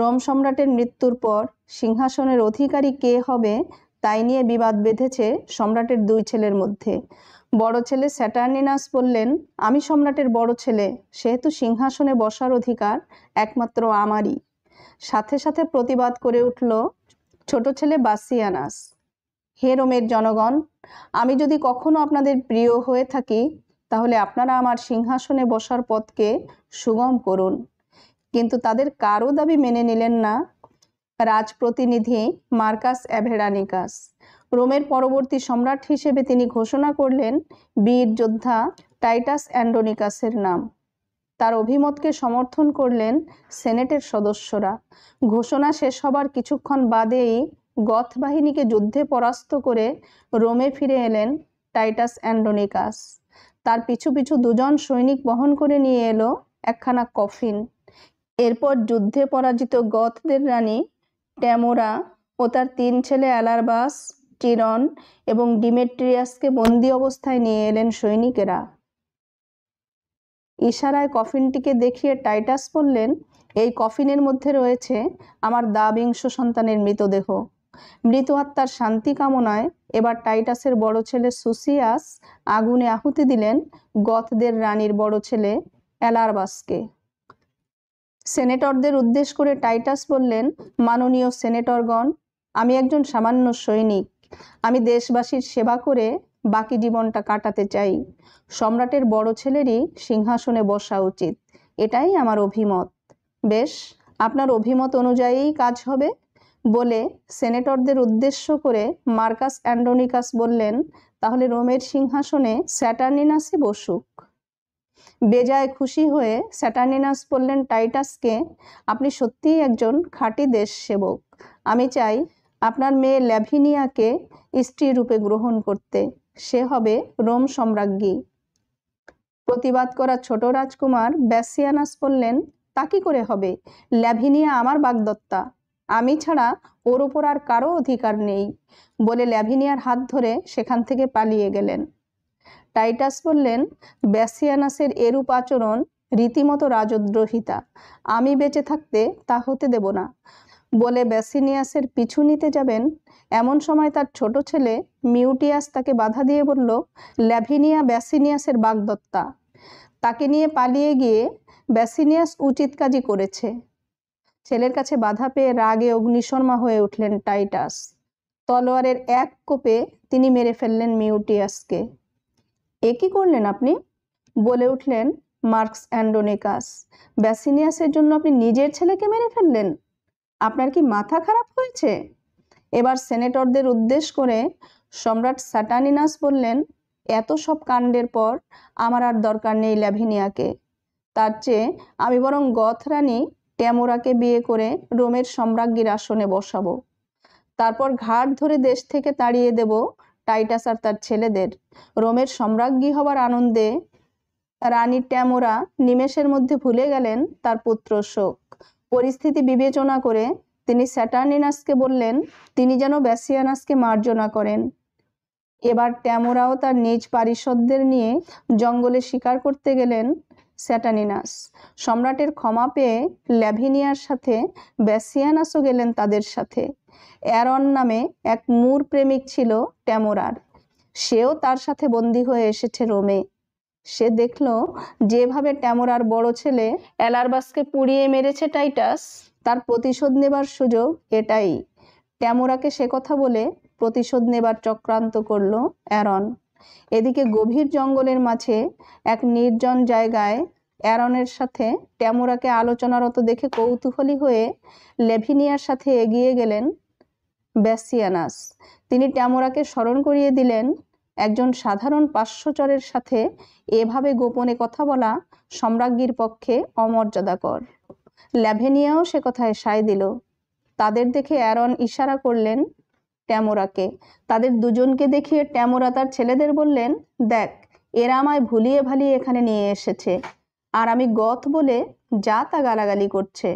Rome সম্রাটের মৃত্যুর পর সিংহাসনের অধিকারী কে হবে তাই নিয়ে বিবাদ বেঁধেছে সম্রাটের দুই ছেলের মধ্যে বড় ছেলে স্যাটার্নিনাস বললেন আমি সম্রাটের বড় ছেলে সেহেতু সিংহাসনে বসার অধিকার একমাত্র আমারই সাথে সাথে প্রতিবাদ করে উঠল ছোট ছেলে বাসিয়ানাস হে রোমের জনগণ আমি যদি কখনো আপনাদের প্রিয় হয়ে থাকি তাহলে আপনারা আমার সিংহাসনে বসার পথকে সুগম করুন কিন্তু তাদের কারো দাবি মেনে নিলেন না রাজপ্রতিনিধি মার্কাস অ্যাভেরানিকাস রোমের পরবর্তী সম্রাট হিসেবে তিনি ঘোষণা করলেন বীর যোদ্ধা টাইটাস অ্যান্ডোনিকাসের নাম তার অভিমতকে সমর্থন করলেন সেনেটের সদস্যরা ঘোষণা শেষ হবার কিছুক্ষণ বাদেই গথ বাহিনীকে যুদ্ধে পরাস্ত করে রোমে ফিরে এলেন টাইটাস অ্যান্ডোনিকাস তার পিছু পিছু দুজন সৈনিক বহন করে নিয়ে এলো একখানা কফিন এরপর যুদ্ধে পরাজিত গথদের রানী ট্যামোরা ও তার তিন ছেলে অ্যালারবাস টিরন এবং ডিমেট্রিয়াসকে বন্দি অবস্থায় নিয়ে এলেন সৈনিকেরা ইশারায় কফিনটিকে দেখিয়ে টাইটাস বললেন এই কফিনের মধ্যে রয়েছে আমার দাবিংশ সন্তানের মৃতদেহ মৃত আত্মার শান্তি কামনায় এবার টাইটাসের বড় ছেলে সুসিয়াস আগুনে আহুতি দিলেন গথদের রানীর বড় ছেলে অ্যালারবাসকে সেনেটরদের উদ্দেশ্য করে টাইটাস বললেন মাননীয় সেনেটরগণ আমি একজন সামান্য সৈনিক আমি দেশবাসীর সেবা করে বাকি জীবনটা কাটাতে চাই সম্রাটের বড় ছেলেরই সিংহাসনে বসা উচিত এটাই আমার অভিমত বেশ আপনার অভিমত অনুযায়ীই কাজ হবে বলে সেনেটরদের উদ্দেশ্য করে মার্কাস অ্যান্ডোনিকাস বললেন তাহলে রোমের সিংহাসনে স্যাটার্নিনাসই বসুক বেজায় খুশি হয়ে স্যাটার্নিনাস বললেন টাইটাসকে আপনি সত্যিই একজন খাঁটি দেশ সেবক আমি চাই আপনার মেয়ে ল্যাভিনিয়াকে স্ত্রী রূপে গ্রহণ করতে সে হবে রোম সম্রাজ্ঞী প্রতিবাদ করা ছোট রাজকুমার ব্যাসিয়ানাস বললেন তা কি করে হবে ল্যাভিনিয়া আমার বাগদত্তা আমি ছাড়া ওর ওপর আর কারো অধিকার নেই বলে ল্যাভিনিয়ার হাত ধরে সেখান থেকে পালিয়ে গেলেন টাইটাস বললেন ব্যাসিয়ানাসের এরূপ আচরণ রীতিমতো রাজদ্রোহিতা আমি বেঁচে থাকতে তা হতে দেব না বলে ব্যাসিনিয়াসের পিছু নিতে যাবেন এমন সময় তার ছোট ছেলে মিউটিয়াস তাকে বাধা দিয়ে বলল ল্যাভিনিয়া ব্যাসিনিয়াসের বাগদত্তা তাকে নিয়ে পালিয়ে গিয়ে ব্যাসিনিয়াস উচিত কাজই করেছে ছেলের কাছে বাধা পেয়ে রাগে অগ্নিশর্মা হয়ে উঠলেন টাইটাস তলোয়ারের এক কোপে তিনি মেরে ফেললেন মিউটিয়াসকে এ করলেন আপনি বলে উঠলেন মার্কস অ্যান্ডোনিকাস ব্যাসিনিয়াসের জন্য আপনি নিজের ছেলেকে মেরে ফেললেন আপনার কি মাথা খারাপ হয়েছে এবার সেনেটরদের উদ্দেশ করে সম্রাট স্যাটানিনাস বললেন এত সব কাণ্ডের পর আমার আর দরকার নেই ল্যাভিনিয়াকে তার চেয়ে আমি বরং গথরানি ট্যামোরাকে বিয়ে করে রোমের সম্রাজ্ঞীর আসনে বসাবো তারপর ঘাট ধরে দেশ থেকে তাড়িয়ে দেব টাইটাস আর তার ছেলেদের রোমের সম্রাজ্ঞী হবার আনন্দে রানী ট্যামোরা নিমেষের মধ্যে ভুলে গেলেন তার পুত্র শোক পরিস্থিতি বিবেচনা করে তিনি স্যাটার্নিনাসকে বললেন তিনি যেন ব্যাসিয়ানাসকে মার্জনা করেন এবার ট্যামোরাও তার নিজ পারিষদদের নিয়ে জঙ্গলে শিকার করতে গেলেন স্যাটানিনাস সম্রাটের ক্ষমা পেয়ে ল্যাভিনিয়ার সাথে ব্যাসিয়ানাসও গেলেন তাদের সাথে অ্যারন নামে এক মূর প্রেমিক ছিল ট্যামোরার সেও তার সাথে বন্দী হয়ে এসেছে রোমে সে দেখল যেভাবে ট্যামোরার বড় ছেলে অ্যালারবাসকে পুড়িয়ে মেরেছে টাইটাস তার প্রতিশোধ নেবার সুযোগ এটাই ট্যামোরাকে সে কথা বলে প্রতিশোধ নেবার চক্রান্ত করল অ্যারন এদিকে গভীর জঙ্গলের মাঝে এক নির্জন জায়গায় অ্যারনের সাথে ট্যামোরাকে আলোচনারত দেখে কৌতূহলী হয়ে লেভিনিয়ার সাথে এগিয়ে গেলেন ব্যাসিয়ানাস তিনি ট্যামোরাকে স্মরণ করিয়ে দিলেন একজন সাধারণ পার্শ্বচরের সাথে এভাবে গোপনে কথা বলা সম্রাজ্ঞীর পক্ষে অমর্যাদাকর ল্যাভেনিয়াও সে কথায় সায় দিল তাদের দেখে অ্যারন ইশারা করলেন ট্যামোরাকে তাদের দুজনকে দেখিয়ে ট্যামোরা তার ছেলেদের বললেন দেখ এরা আমায় ভুলিয়ে ভালিয়ে এখানে নিয়ে এসেছে আর আমি গথ বলে যা তা গালাগালি করছে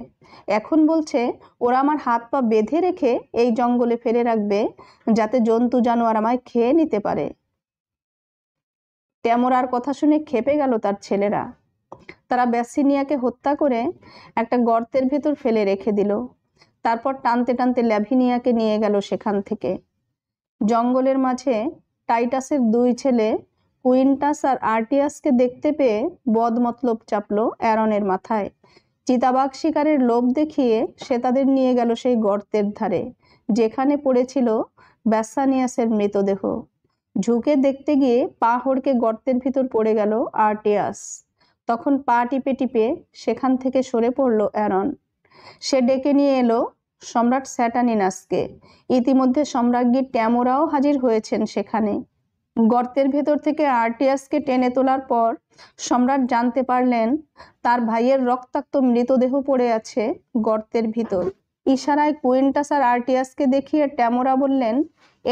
এখন বলছে ওরা আমার হাত পা বেঁধে রেখে এই জঙ্গলে ফেলে রাখবে যাতে জন্তু জানোয়ার আমায় খেয়ে নিতে পারে ট্যামোরার কথা শুনে খেপে গেল তার ছেলেরা তারা ব্যাসিনিয়াকে হত্যা করে একটা গর্তের ভেতর ফেলে রেখে দিল তারপর টানতে টানতে ল্যাভিনিয়াকে নিয়ে গেল সেখান থেকে জঙ্গলের মাঝে টাইটাসের দুই ছেলে কুইন্টাস আর আর্টিয়াসকে দেখতে পেয়ে বদমতলব চাপল অ্যারনের মাথায় চিতাবাঘ শিকারের লোভ দেখিয়ে সে তাদের নিয়ে গেল সেই গর্তের ধারে যেখানে পড়েছিল ব্যাসানিয়াসের মৃতদেহ ঝুঁকে দেখতে গিয়ে পা হড়কে গর্তের ভিতর পড়ে গেল আর্টিয়াস তখন পা টিপে টিপে সেখান থেকে সরে পড়ল অ্যারন সে ডেকে নিয়ে এলো সম্রাট স্যাটানিনাসকে ইতিমধ্যে সম্রাজ্ঞী ট্যামোরাও হাজির হয়েছেন সেখানে গর্তের ভেতর থেকে আর্টিয়াসকে টেনে তোলার পর সম্রাট জানতে পারলেন তার ভাইয়ের রক্তাক্ত মৃতদেহ পড়ে আছে গর্তের ভিতর ইশারায় কুইন্টাস আর আর্টিয়াসকে দেখিয়ে ট্যামোরা বললেন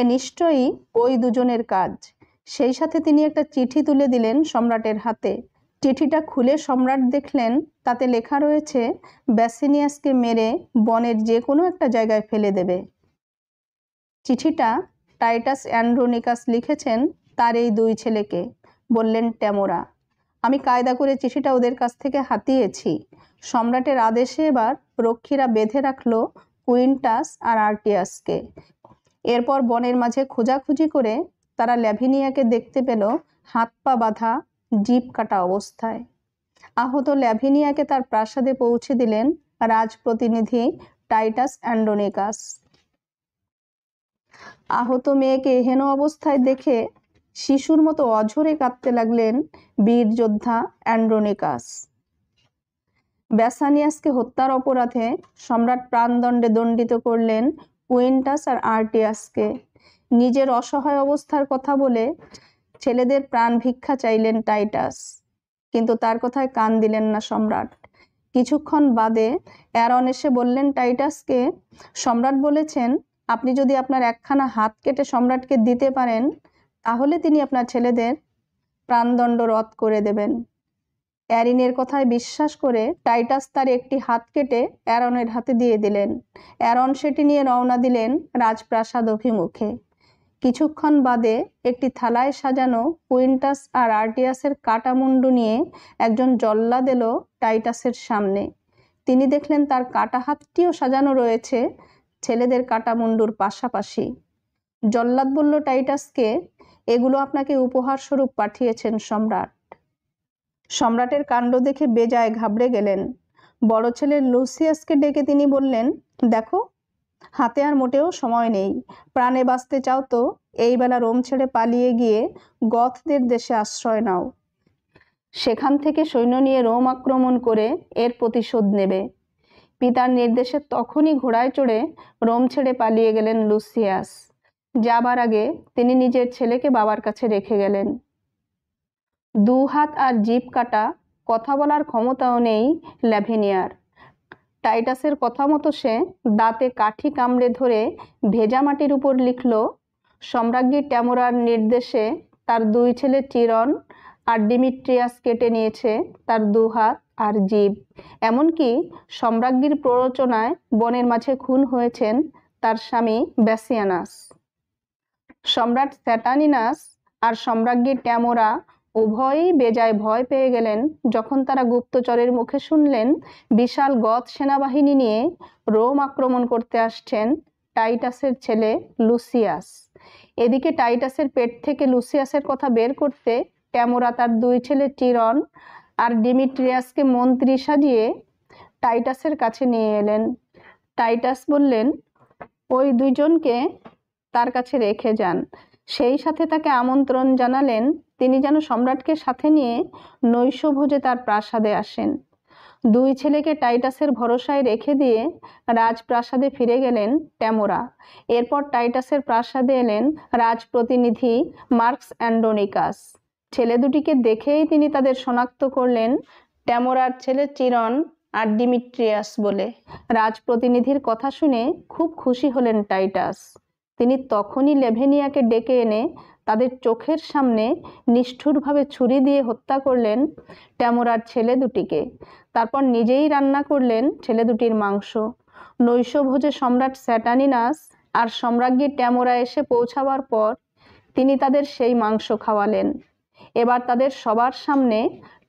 এ নিশ্চয়ই ওই দুজনের কাজ সেই সাথে তিনি একটা চিঠি তুলে দিলেন সম্রাটের হাতে চিঠিটা খুলে সম্রাট দেখলেন তাতে লেখা রয়েছে ব্যাসিনিয়াসকে মেরে বনের যে কোনো একটা জায়গায় ফেলে দেবে চিঠিটা টাইটাস অ্যান্ড্রোনিকাস লিখেছেন তার এই দুই ছেলেকে বললেন ট্যামোরা আমি কায়দা করে চিঠিটা ওদের কাছ থেকে হাতিয়েছি সম্রাটের আদেশে এবার রক্ষীরা বেঁধে রাখল কুইন্টাস আর আর্টিয়াসকে এরপর বনের মাঝে খোঁজাখুঁজি করে তারা ল্যাভিনিয়াকে দেখতে পেল হাত পা বাঁধা জীব কাটা অবস্থায় আহত ল্যাভিনিয়াকে তার প্রাসাদে পৌঁছে দিলেন রাজপ্রতিনিধি টাইটাস অ্যান্ডোনেকাস আহত মেয়েকে হেন অবস্থায় দেখে শিশুর মতো অঝরে কাঁদতে লাগলেন বীর যোদ্ধা অ্যান্ড্রোনিকাস ব্যাসানিয়াসকে হত্যার অপরাধে সম্রাট প্রাণদণ্ডে দণ্ডিত করলেন উইন্টাস আর আর্টিয়াসকে নিজের অসহায় অবস্থার কথা বলে ছেলেদের প্রাণ ভিক্ষা চাইলেন টাইটাস কিন্তু তার কথায় কান দিলেন না সম্রাট কিছুক্ষণ বাদে অ্যারন এসে বললেন টাইটাসকে সম্রাট বলেছেন আপনি যদি আপনার একখানা হাত কেটে সম্রাটকে দিতে পারেন তাহলে তিনি আপনার ছেলেদের প্রাণদণ্ড রদ করে দেবেন অ্যারিনের কথায় বিশ্বাস করে টাইটাস তার একটি হাত কেটে অ্যারনের হাতে দিয়ে দিলেন অ্যারন সেটি নিয়ে রওনা দিলেন রাজপ্রাসাদ অভিমুখে কিছুক্ষণ বাদে একটি থালায় সাজানো কুইন্টাস আর আর্টিয়াসের মুন্ডু নিয়ে একজন জল্লা দিল টাইটাসের সামনে তিনি দেখলেন তার কাটা হাতটিও সাজানো রয়েছে ছেলেদের কাটা মুন্ডুর পাশাপাশি জল্লাদ বলল টাইটাসকে এগুলো আপনাকে উপহার স্বরূপ পাঠিয়েছেন সম্রাট সম্রাটের কাণ্ড দেখে বেজায় ঘাবড়ে গেলেন বড় ছেলে লুসিয়াসকে ডেকে তিনি বললেন দেখো হাতে আর মোটেও সময় নেই প্রাণে বাঁচতে চাও তো এই বেলা রোম ছেড়ে পালিয়ে গিয়ে গথদের দেশে আশ্রয় নাও সেখান থেকে সৈন্য নিয়ে রোম আক্রমণ করে এর প্রতিশোধ নেবে পিতার নির্দেশে তখনই ঘোড়ায় চড়ে রোম ছেড়ে পালিয়ে গেলেন লুসিয়াস যাবার আগে তিনি নিজের ছেলেকে বাবার কাছে রেখে গেলেন দু হাত আর জিপ কাটা কথা বলার ক্ষমতাও নেই ল্যাভিনিয়ার টাইটাসের কথা মতো সে দাঁতে কাঠি কামড়ে ধরে ভেজা মাটির উপর লিখল সম্রাজ্ঞী ট্যামোরার নির্দেশে তার দুই ছেলে চিরন আর ডিমিট্রিয়াস কেটে নিয়েছে তার দুহাত আর জীব এমনকি সম্রাজ্ঞীর প্ররোচনায় বনের মাঝে খুন হয়েছেন তার স্বামী ব্যাসিয়ানাস সম্রাট স্যাটানিনাস আর সম্রাজ্ঞী ট্যামোরা উভয়ই বেজায় ভয় পেয়ে গেলেন যখন তারা গুপ্তচরের মুখে শুনলেন বিশাল গদ সেনাবাহিনী নিয়ে রোম আক্রমণ করতে আসছেন টাইটাসের ছেলে লুসিয়াস এদিকে টাইটাসের পেট থেকে লুসিয়াসের কথা বের করতে ট্যামোরা তার দুই ছেলে টিরন আর ডিমিট্রিয়াসকে মন্ত্রী সাজিয়ে টাইটাসের কাছে নিয়ে এলেন টাইটাস বললেন ওই দুইজনকে তার কাছে রেখে যান সেই সাথে তাকে আমন্ত্রণ জানালেন তিনি যেন সম্রাটকে সাথে নিয়ে নৈশভোজে তার প্রাসাদে আসেন দুই ছেলেকে টাইটাসের ভরসায় রেখে দিয়ে রাজপ্রাসাদে ফিরে গেলেন ট্যামোরা এরপর টাইটাসের প্রাসাদে এলেন রাজপ্রতিনিধি মার্কস অ্যান্ডোনিকাস ছেলে দুটিকে দেখেই তিনি তাদের শনাক্ত করলেন ট্যামোরার ছেলে চিরন আর ডিমিট্রিয়াস বলে রাজপ্রতিনিধির কথা শুনে খুব খুশি হলেন টাইটাস তিনি তখনই লেভেনিয়াকে ডেকে এনে তাদের চোখের সামনে নিষ্ঠুরভাবে ছুরি দিয়ে হত্যা করলেন ট্যামোরার ছেলে দুটিকে তারপর নিজেই রান্না করলেন ছেলে দুটির মাংস নৈশভোজে সম্রাট স্যাটানিনাস আর সম্রাজ্ঞী ট্যামোরা এসে পৌঁছাবার পর তিনি তাদের সেই মাংস খাওয়ালেন এবার তাদের সবার সামনে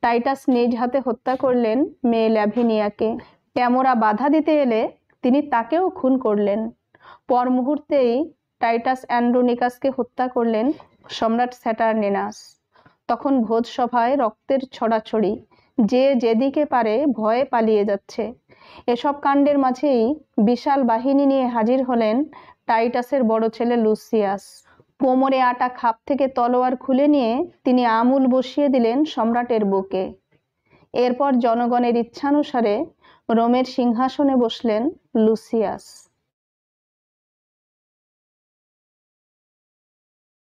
টাইটাস নিজ হাতে হত্যা করলেন মেয়ে ল্যাভিনিয়াকে ট্যামোরা বাধা দিতে এলে তিনি তাকেও খুন করলেন পর মুহূর্তেই টাইটাস অ্যান্ড্রোনিকাসকে হত্যা করলেন সম্রাট স্যাটার্নিনাস তখন ভোজসভায় রক্তের ছড়াছড়ি যে যেদিকে পারে ভয়ে পালিয়ে যাচ্ছে এসব কাণ্ডের মাঝেই বিশাল বাহিনী নিয়ে হাজির হলেন টাইটাসের বড় ছেলে লুসিয়াস কোমরে আটা খাপ থেকে তলোয়ার খুলে নিয়ে তিনি আমুল বসিয়ে দিলেন সম্রাটের বুকে এরপর জনগণের ইচ্ছানুসারে রোমের সিংহাসনে বসলেন লুসিয়াস